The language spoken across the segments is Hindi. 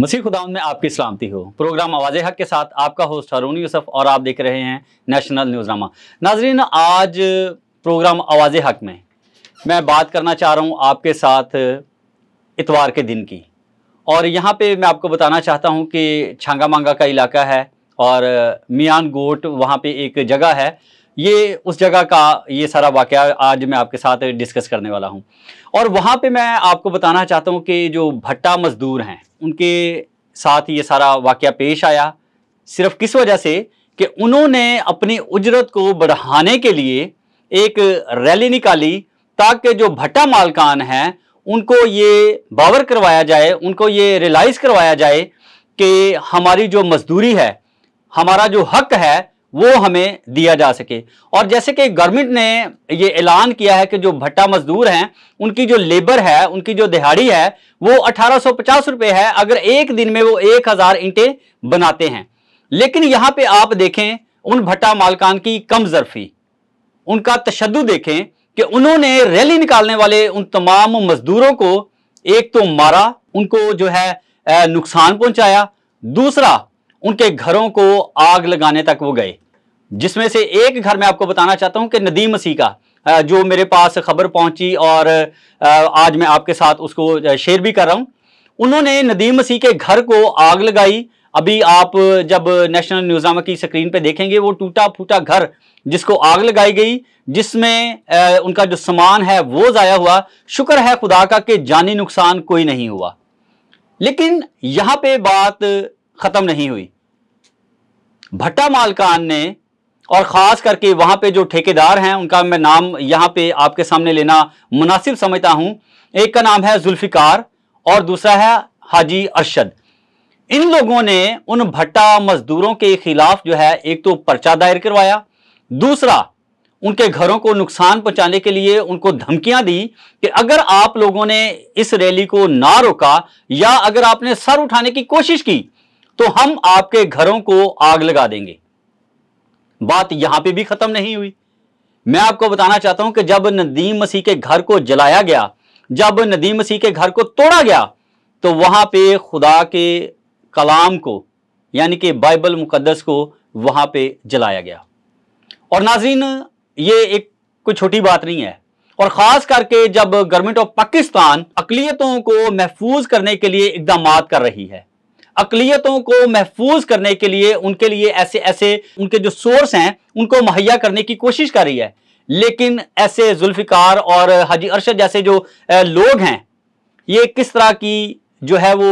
मसीह खुदाउन में आपकी सलामती हो प्रोग्राम आवाज़ हक के साथ आपका होस्ट हारून यूसफ और आप देख रहे हैं नेशनल न्यूज नामा नाजरीन आज प्रोग्राम आवाज़ हक में मैं बात करना चाह रहा हूँ आपके साथ इतवार के दिन की और यहाँ पे मैं आपको बताना चाहता हूँ कि छांगा मांगा का इलाका है और मियान गोट वहाँ पे एक जगह है ये उस जगह का ये सारा वाक़ आज मैं आपके साथ डिस्कस करने वाला हूँ और वहाँ पे मैं आपको बताना चाहता हूँ कि जो भट्टा मज़दूर हैं उनके साथ ये सारा वाक़ पेश आया सिर्फ किस वजह से कि उन्होंने अपनी उजरत को बढ़ाने के लिए एक रैली निकाली ताकि जो भट्टा मालकान हैं उनको ये बावर करवाया जाए उनको ये रियलाइज़ करवाया जाए कि हमारी जो मजदूरी है हमारा जो हक है वो हमें दिया जा सके और जैसे कि गवर्नमेंट ने ये ऐलान किया है कि जो भट्टा मजदूर हैं उनकी जो लेबर है उनकी जो दिहाड़ी है वो अठारह रुपए है अगर एक दिन में वो एक हज़ार ईंटें बनाते हैं लेकिन यहाँ पे आप देखें उन भट्टा मालकान की कम जरफी उनका तशद देखें कि उन्होंने रैली निकालने वाले उन तमाम मजदूरों को एक तो मारा उनको जो है नुकसान पहुंचाया दूसरा उनके घरों को आग लगाने तक वो गए जिसमें से एक घर में आपको बताना चाहता हूँ कि नदीम मसीह का जो मेरे पास खबर पहुंची और आज मैं आपके साथ उसको शेयर भी कर रहा हूँ उन्होंने नदीम मसीह के घर को आग लगाई अभी आप जब नेशनल न्यूज़ामा की स्क्रीन पे देखेंगे वो टूटा फूटा घर जिसको आग लगाई गई जिसमें उनका जो सामान है वो ज़ाया हुआ शुक्र है खुदा का कि जानी नुकसान कोई नहीं हुआ लेकिन यहाँ पे बात खत्म नहीं हुई भट्टा मालकान ने और ख़ास करके वहां पे जो ठेकेदार हैं उनका मैं नाम यहां पे आपके सामने लेना मुनासिब समझता हूं एक का नाम है जुल्फ़िकार और दूसरा है हाजी अरशद इन लोगों ने उन भट्टा मज़दूरों के ख़िलाफ़ जो है एक तो पर्चा दायर करवाया दूसरा उनके घरों को नुकसान पहुंचाने के लिए उनको धमकियां दी कि अगर आप लोगों ने इस रैली को ना रोका या अगर आपने सर उठाने की कोशिश की तो हम आपके घरों को आग लगा देंगे बात यहां पे भी खत्म नहीं हुई मैं आपको बताना चाहता हूं कि जब नदीम मसीह के घर को जलाया गया जब नदीम मसीह के घर को तोड़ा गया तो वहां पे खुदा के कलाम को यानी कि बाइबल मुकदस को वहां पे जलाया गया और नाजीन ये एक कोई छोटी बात नहीं है और ख़ास करके जब गवर्नमेंट ऑफ पाकिस्तान अकलीतों को महफूज करने के लिए इकदाम कर रही है अकलीतों को महफूज करने के लिए उनके लिए ऐसे ऐसे उनके जो सोर्स हैं उनको मुहैया करने की कोशिश कर रही है लेकिन ऐसे जुल्फ़िकार और हाजी अरशद जैसे जो लोग हैं ये किस तरह की जो है वो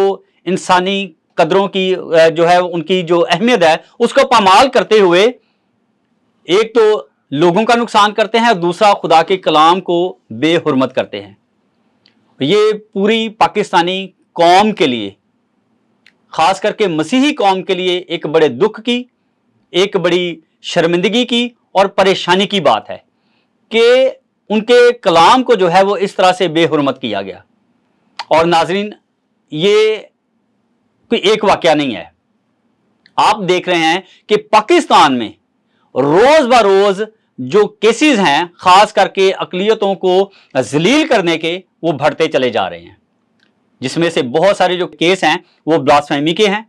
इंसानी कदरों की जो है उनकी जो अहमियत है उसको पामाल करते हुए एक तो लोगों का नुकसान करते हैं और दूसरा खुदा के कलाम को बेहरमत करते हैं ये पूरी पाकिस्तानी कौम के लिए ख़ास करके मसीही कौम के लिए एक बड़े दुख की एक बड़ी शर्मिंदगी की और परेशानी की बात है कि उनके कलाम को जो है वो इस तरह से बेहरमत किया गया और नाजरीन ये कोई एक वाक्य नहीं है आप देख रहे हैं कि पाकिस्तान में रोज़ ब रोज़ जो केसेस हैं ख़ास करके अकलीतों को जलील करने के वो बढ़ते चले जा रहे हैं जिसमें से बहुत सारे जो केस हैं वो ब्लास्फेमी के हैं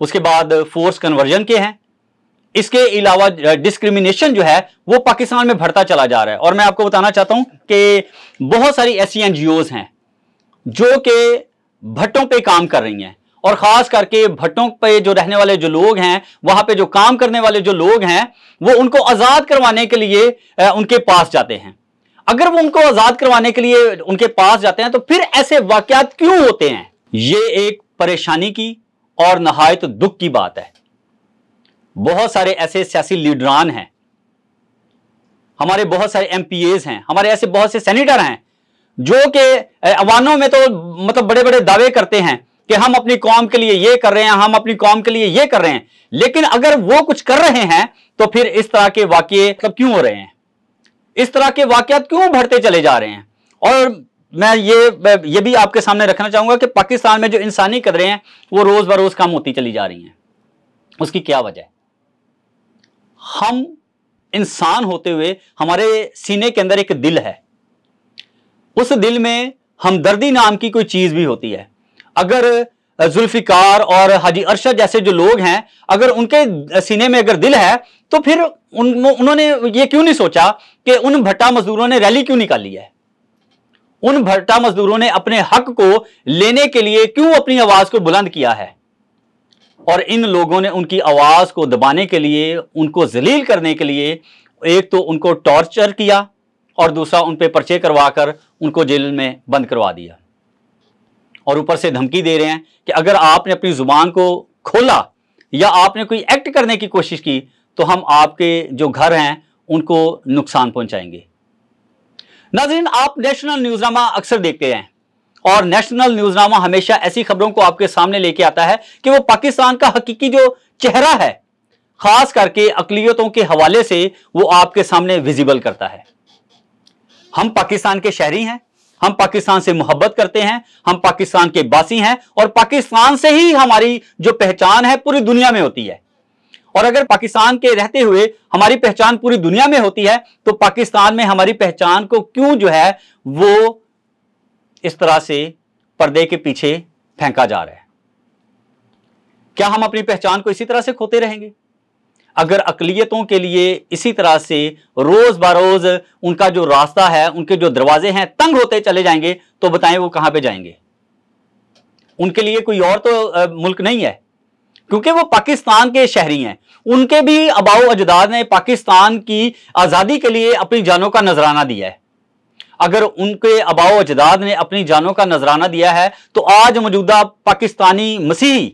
उसके बाद फोर्स कन्वर्जन के हैं इसके अलावा डिस्क्रिमिनेशन जो है वो पाकिस्तान में बढ़ता चला जा रहा है और मैं आपको बताना चाहता हूं कि बहुत सारी ऐसी एन हैं जो कि भट्टों पे काम कर रही हैं और ख़ास करके भट्टों पे जो रहने वाले जो लोग हैं वहाँ पे जो काम करने वाले जो लोग हैं वो उनको आज़ाद करवाने के लिए उनके पास जाते हैं अगर वो उनको आजाद करवाने के लिए उनके पास जाते हैं तो फिर ऐसे वाकयात क्यों होते हैं ये एक परेशानी की और नहायत दुख की बात है बहुत सारे ऐसे सियासी लीडरान हैं हमारे बहुत सारे एम हैं हमारे ऐसे बहुत से सेनेटर हैं जो कि अवानों में तो मतलब बड़े बड़े दावे करते हैं कि हम अपनी कौम के लिए ये कर रहे हैं हम अपनी कौम के लिए ये कर रहे हैं लेकिन अगर वो कुछ कर रहे हैं तो फिर इस तरह के वाक्य मतलब क्यों हो रहे हैं इस तरह के वाकत क्यों बढ़ते चले जा रहे हैं और मैं ये ये भी आपके सामने रखना चाहूंगा कि पाकिस्तान में जो इंसानी कदरें हैं वो रोज़ बरोज़ कम होती चली जा रही हैं उसकी क्या वजह हम इंसान होते हुए हमारे सीने के अंदर एक दिल है उस दिल में हमदर्दी नाम की कोई चीज़ भी होती है अगर जुल्फिकार और हाजी अरशद जैसे जो लोग हैं अगर उनके सीने में अगर दिल है तो फिर उन उन्होंने ये क्यों नहीं सोचा कि उन भट्टा मजदूरों ने रैली क्यों निकाली है उन भट्टा मजदूरों ने अपने हक को लेने के लिए क्यों अपनी आवाज को बुलंद किया है और इन लोगों ने उनकी आवाज को दबाने के लिए उनको जलील करने के लिए एक तो उनको टॉर्चर किया और दूसरा उन पर पर्चे करवाकर उनको जेल में बंद करवा दिया और ऊपर से धमकी दे रहे हैं कि अगर आपने अपनी ज़ुबान को खोला या आपने कोई एक्ट करने की कोशिश की तो हम आपके जो घर हैं उनको नुकसान पहुंचाएंगे नाजरीन आप नेशनल न्यूज़नामा अक्सर देखते हैं और नेशनल न्यूज़नामा हमेशा ऐसी खबरों को आपके सामने लेके आता है कि वो पाकिस्तान का हकीकी जो चेहरा है खास करके अकलीतों के हवाले से वो आपके सामने विजिबल करता है हम पाकिस्तान के शहरी हैं हम पाकिस्तान से मोहब्बत करते हैं हम पाकिस्तान के बासी हैं और पाकिस्तान से ही हमारी जो पहचान है पूरी दुनिया में होती है और अगर पाकिस्तान के रहते हुए हमारी पहचान पूरी दुनिया में होती है तो पाकिस्तान में हमारी पहचान को क्यों जो है वो इस तरह से पर्दे के पीछे फेंका जा रहा है क्या हम अपनी पहचान को इसी तरह से खोते रहेंगे अगर अकलीतों के लिए इसी तरह से रोज़ बरोज़ उनका जो रास्ता है उनके जो दरवाजे हैं तंग होते चले जाएंगे तो बताएं वो कहाँ पे जाएंगे उनके लिए कोई और तो मुल्क नहीं है क्योंकि वो पाकिस्तान के शहरी हैं उनके भी अबाऊ अजदाद ने पाकिस्तान की आज़ादी के लिए अपनी जानों का नजराना दिया है अगर उनके अबाऊ अजदाद ने अपनी जानों का नजराना दिया है तो आज मौजूदा पाकिस्तानी मसीही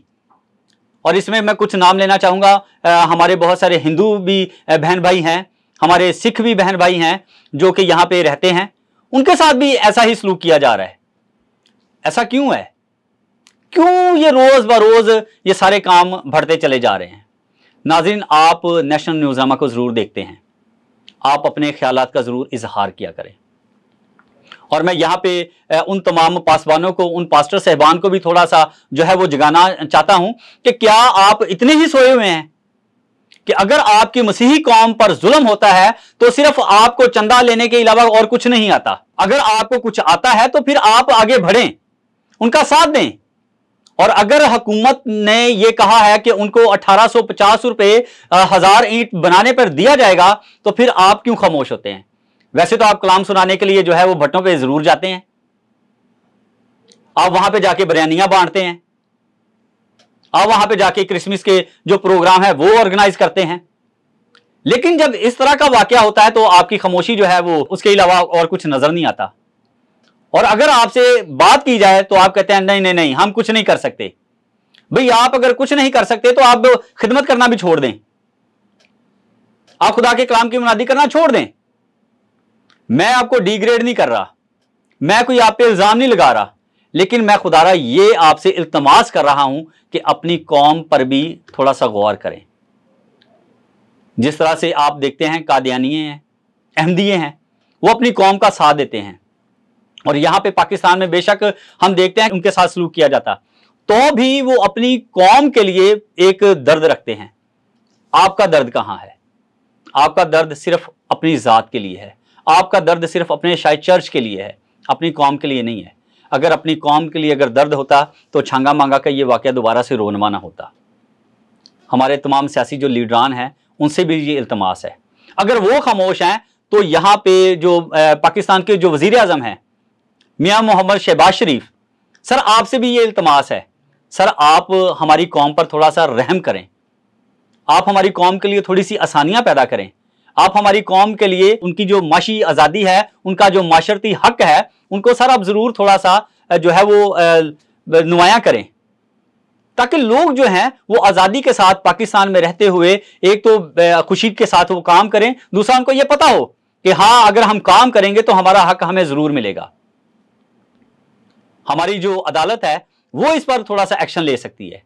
और इसमें मैं कुछ नाम लेना चाहूँगा हमारे बहुत सारे हिंदू भी बहन भाई हैं हमारे सिख भी बहन भाई हैं जो कि यहाँ पे रहते हैं उनके साथ भी ऐसा ही सलूक किया जा रहा है ऐसा क्यों है क्यों ये रोज़ ब रोज़ ये सारे काम बढ़ते चले जा रहे हैं नाजिन आप नेशनल न्यूज़नामा को ज़रूर देखते हैं आप अपने ख्याल का ज़रूर इजहार किया करें और मैं यहाँ पे उन तमाम पासवानों को उन पास्टर साहबान को भी थोड़ा सा जो है वो जगाना चाहता हूं कि क्या आप इतने ही सोए हुए हैं कि अगर आपकी मसीही कौम पर जुल्म होता है तो सिर्फ आपको चंदा लेने के अलावा और कुछ नहीं आता अगर आपको कुछ आता है तो फिर आप आगे बढ़ें उनका साथ दें और अगर हुकूमत ने यह कहा है कि उनको 1850 रुपए हजार ईंट बनाने पर दिया जाएगा तो फिर आप क्यों खामोश होते हैं वैसे तो आप कलाम सुनाने के लिए जो है वो भट्टों पे जरूर जाते हैं आप वहां पे जाके बिरयानियां बांटते हैं आप वहां पे जाके क्रिसमस के जो प्रोग्राम है वो ऑर्गेनाइज करते हैं लेकिन जब इस तरह का वाक्य होता है तो आपकी खामोशी जो है वो उसके अलावा और कुछ नजर नहीं आता और अगर आपसे बात की जाए तो आप कहते हैं नहीं नहीं नहीं हम कुछ नहीं कर सकते भाई आप अगर कुछ नहीं कर सकते तो आप खिदमत करना भी छोड़ दें आप खुदा के कलाम की मुनादी करना छोड़ दें मैं आपको डिग्रेड नहीं कर रहा मैं कोई आप पे इल्ज़ाम नहीं लगा रहा लेकिन मैं खुदारा ये आपसे इल्तमास कर रहा हूं कि अपनी कौम पर भी थोड़ा सा गौर करें जिस तरह से आप देखते हैं कादियानिए हैं अहमदिए हैं वो अपनी कौम का साथ देते हैं और यहां पे पाकिस्तान में बेशक हम देखते हैं उनके साथ सलूक किया जाता तो भी वो अपनी कौम के लिए एक दर्द रखते हैं आपका दर्द कहां है आपका दर्द सिर्फ अपनी ज़ात के लिए है आपका दर्द सिर्फ अपने शायद चर्च के लिए है अपनी कौम के लिए नहीं है अगर अपनी कौम के लिए अगर दर्द होता तो छांगा मांगा का ये वाक़ दोबारा से रोनवाना होता हमारे तमाम सियासी जो लीडरान हैं उनसे भी ये इल्तमास है अगर वो खामोश हैं तो यहाँ पे जो पाकिस्तान के जो वजीर अजम हैं मियाँ मोहम्मद शहबाज शरीफ सर आपसे भी ये इल्तमास है सर आप हमारी कौम पर थोड़ा सा रहम करें आप हमारी कौम के लिए थोड़ी सी आसानियाँ पैदा करें आप हमारी कौम के लिए उनकी जो माशी आज़ादी है उनका जो माशरती हक है उनको सर आप ज़रूर थोड़ा सा जो है वो नुमाया करें ताकि लोग जो हैं वो आज़ादी के साथ पाकिस्तान में रहते हुए एक तो खुशी के साथ वो काम करें दूसरा उनको ये पता हो कि हाँ अगर हम काम करेंगे तो हमारा हक हमें ज़रूर मिलेगा हमारी जो अदालत है वो इस पर थोड़ा सा एक्शन ले सकती है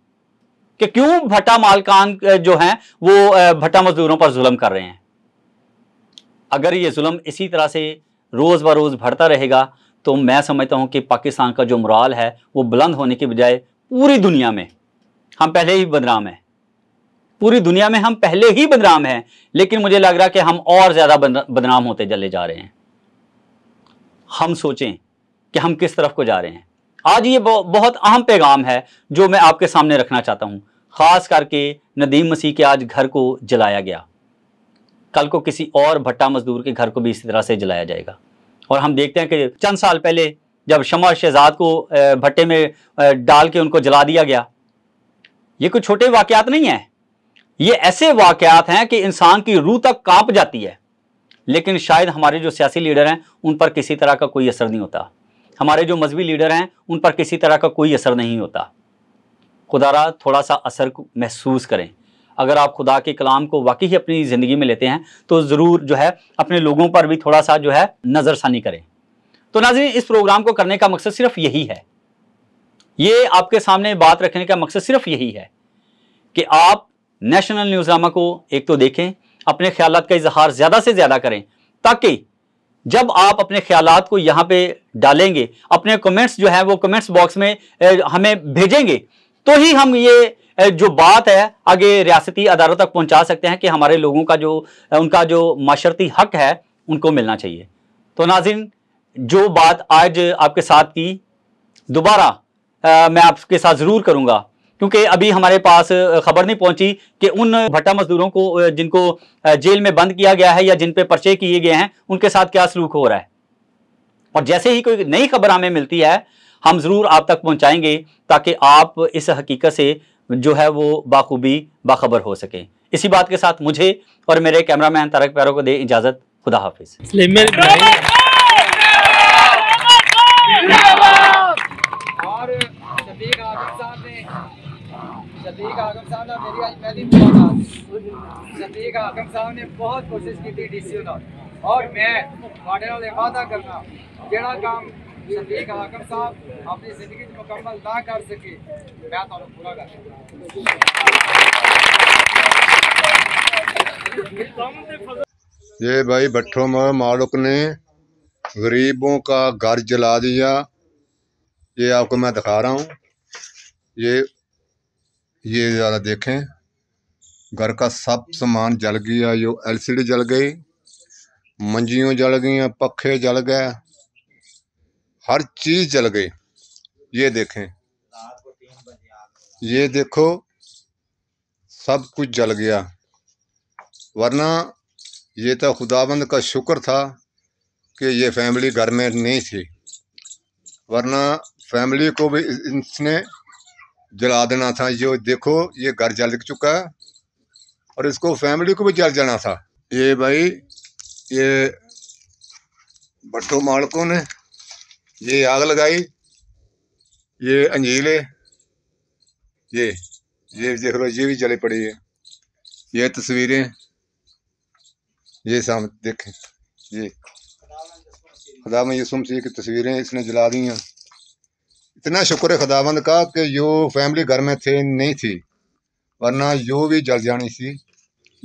कि क्यों भट्टा मालकान जो हैं वो भट्टा मजदूरों पर जुल्म कर रहे हैं अगर ये जुल्म इसी तरह से रोज़ ब रोज़ बढ़ता रहेगा तो मैं समझता हूँ कि पाकिस्तान का जो मुराल है वो बुलंद होने के बजाय पूरी दुनिया में हम पहले ही बदनाम हैं पूरी दुनिया में हम पहले ही बदनाम हैं लेकिन मुझे लग रहा है कि हम और ज़्यादा बदनाम होते चले जा रहे हैं हम सोचें कि हम किस तरफ को जा रहे हैं आज ये बहुत अहम पैगाम है जो मैं आपके सामने रखना चाहता हूँ ख़ास करके नदीम मसीह के आज घर को जलाया गया कल को किसी और भट्टा मजदूर के घर को भी इसी तरह से जलाया जाएगा और हम देखते हैं कि चंद साल पहले जब शमा शहजाद को भट्टे में डाल के उनको जला दिया गया ये कोई छोटे वाकयात नहीं हैं ये ऐसे वाकयात हैं कि इंसान की रूह तक कांप जाती है लेकिन शायद हमारे जो सियासी लीडर हैं उन पर किसी तरह का कोई असर नहीं होता हमारे जो मजहबी लीडर हैं उन पर किसी तरह का कोई असर नहीं होता खुदारा थोड़ा सा असर महसूस करें अगर आप खुदा के कलाम को वाकई ही अपनी ज़िंदगी में लेते हैं तो ज़रूर जो है अपने लोगों पर भी थोड़ा सा जो है नज़रसानी करें तो नाजी इस प्रोग्राम को करने का मकसद सिर्फ यही है ये आपके सामने बात रखने का मकसद सिर्फ यही है कि आप नेशनल न्यूज़नामा को एक तो देखें अपने ख्याल का इजहार ज़्यादा से ज़्यादा करें ताकि जब आप अपने ख्याल को यहाँ पे डालेंगे अपने कमेंट्स जो है वो कमेंट्स बॉक्स में हमें भेजेंगे तो ही हम ये जो बात है आगे रियासती अदारों तक पहुंचा सकते हैं कि हमारे लोगों का जो उनका जो माशरती हक है उनको मिलना चाहिए तो नाजिन जो बात आज आपके साथ की दोबारा मैं आपके साथ ज़रूर करूँगा क्योंकि अभी हमारे पास खबर नहीं पहुंची कि उन भट्टा मजदूरों को जिनको जेल में बंद किया गया है या जिन पे पर्चे किए गए हैं उनके साथ क्या सलूक हो रहा है और जैसे ही कोई नई खबर हमें मिलती है हम ज़रूर आप तक पहुंचाएंगे ताकि आप इस हकीकत से जो है वो बाखूबी बाखबर हो सके इसी बात के साथ मुझे और मेरे कैमरा मैन तारक प्यारों को दे इजाज़त खुदा हाफिज आगम साहब ने मेरी आज पहली मुलाकात आगम साहब ने बहुत कोशिश की थी और मैं वादा करना जोड़ा काम ये भाई भट्टो मालुक ने गरीबों का घर जला दिया ये आपको मैं दिखा रहा हूँ ये ये ज़्यादा देखें घर का सब सामान जल गया जो एलसीडी जल गई मंजियों जल गई पखे जल गए हर चीज जल गई ये देखें ये देखो सब कुछ जल गया वरना ये तो खुदाबंद का शुक्र था कि ये फैमिली घर में नहीं थी वरना फैमिली को भी इसने जला देना था ये देखो ये घर जल चुका है और इसको फैमिली को भी जल जाना था ये भाई ये भट्टो मालकों ने ये आग लगाई ये अंजील है ये ये देख लो ये भी जले पड़ी है ये तस्वीरें ये सामने देखें ये खदाम यूसुम सी की तस्वीरें इसने जला दी हैं इतना शुक्र है खुदाबंद का कि यो फैमिली घर में थे नहीं थी वरना यो भी जल जानी थी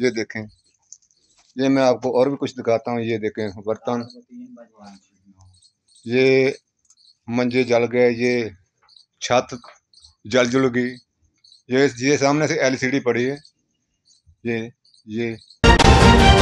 ये देखें ये मैं आपको और भी कुछ दिखाता हूँ ये देखें बर्तन ये मंजे जल गए ये छत जल जुल गई ये ये सामने से एलसीडी पड़ी है ये ये